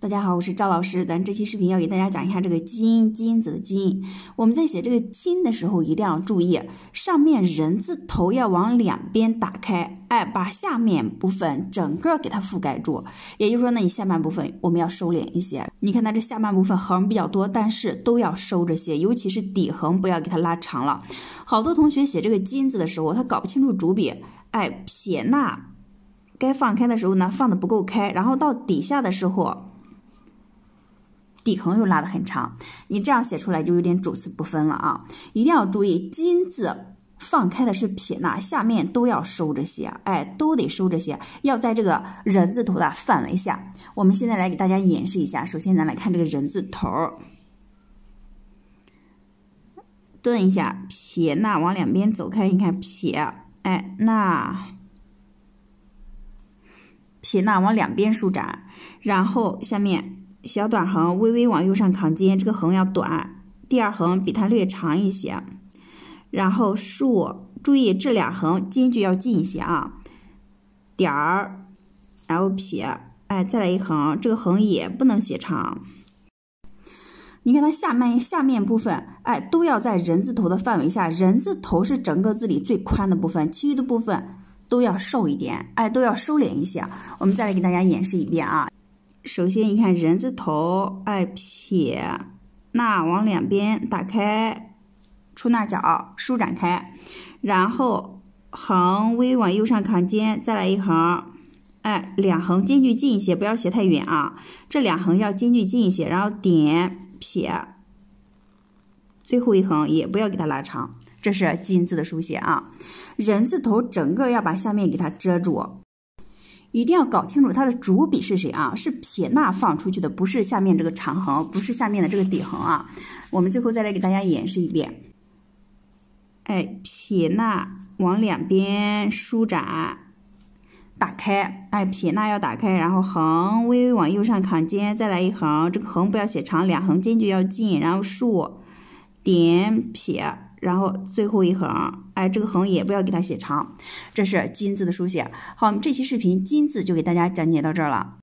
大家好，我是赵老师。咱这期视频要给大家讲一下这个“基因”、“基因子”的“基因”。我们在写这个“金”的时候，一定要注意上面人字头要往两边打开，哎，把下面部分整个给它覆盖住。也就是说，那你下半部分我们要收敛一些。你看它这下半部分横比较多，但是都要收着写，尤其是底横不要给它拉长了。好多同学写这个“金”字的时候，他搞不清楚主笔，哎，撇捺该放开的时候呢，放的不够开，然后到底下的时候。底横又拉的很长，你这样写出来就有点主次不分了啊！一定要注意“金”字放开的是撇捺，下面都要收着写，哎，都得收着写，要在这个“人”字头的范围下。我们现在来给大家演示一下，首先咱来看这个人字头，顿一下，撇捺往两边走开，你看撇，哎，捺，撇捺往两边舒展，然后下面。小短横微微往右上扛肩，这个横要短，第二横比它略长一些。然后竖，注意这两横间距要近一些啊。点儿，然后撇，哎，再来一横，这个横也不能写长。你看它下面下面部分，哎，都要在人字头的范围下，人字头是整个字里最宽的部分，其余的部分都要瘦一点，哎，都要收敛一些。我们再来给大家演示一遍啊。首先，你看人字头，哎，撇，捺往两边打开，出捺脚，舒展开，然后横微往右上扛肩，再来一横，哎，两横间距近一些，不要写太远啊，这两横要间距近一些，然后点撇，最后一横也不要给它拉长，这是金字的书写啊，人字头整个要把下面给它遮住。一定要搞清楚它的主笔是谁啊？是撇捺放出去的，不是下面这个长横，不是下面的这个底横啊。我们最后再来给大家演示一遍。哎，撇捺往两边舒展，打开，哎，撇捺要打开，然后横微微往右上扛肩，再来一横，这个横不要写长，两横间距要近，然后竖点撇。然后最后一横，哎，这个横也不要给它写长，这是金字的书写。好，我们这期视频金字就给大家讲解到这儿了。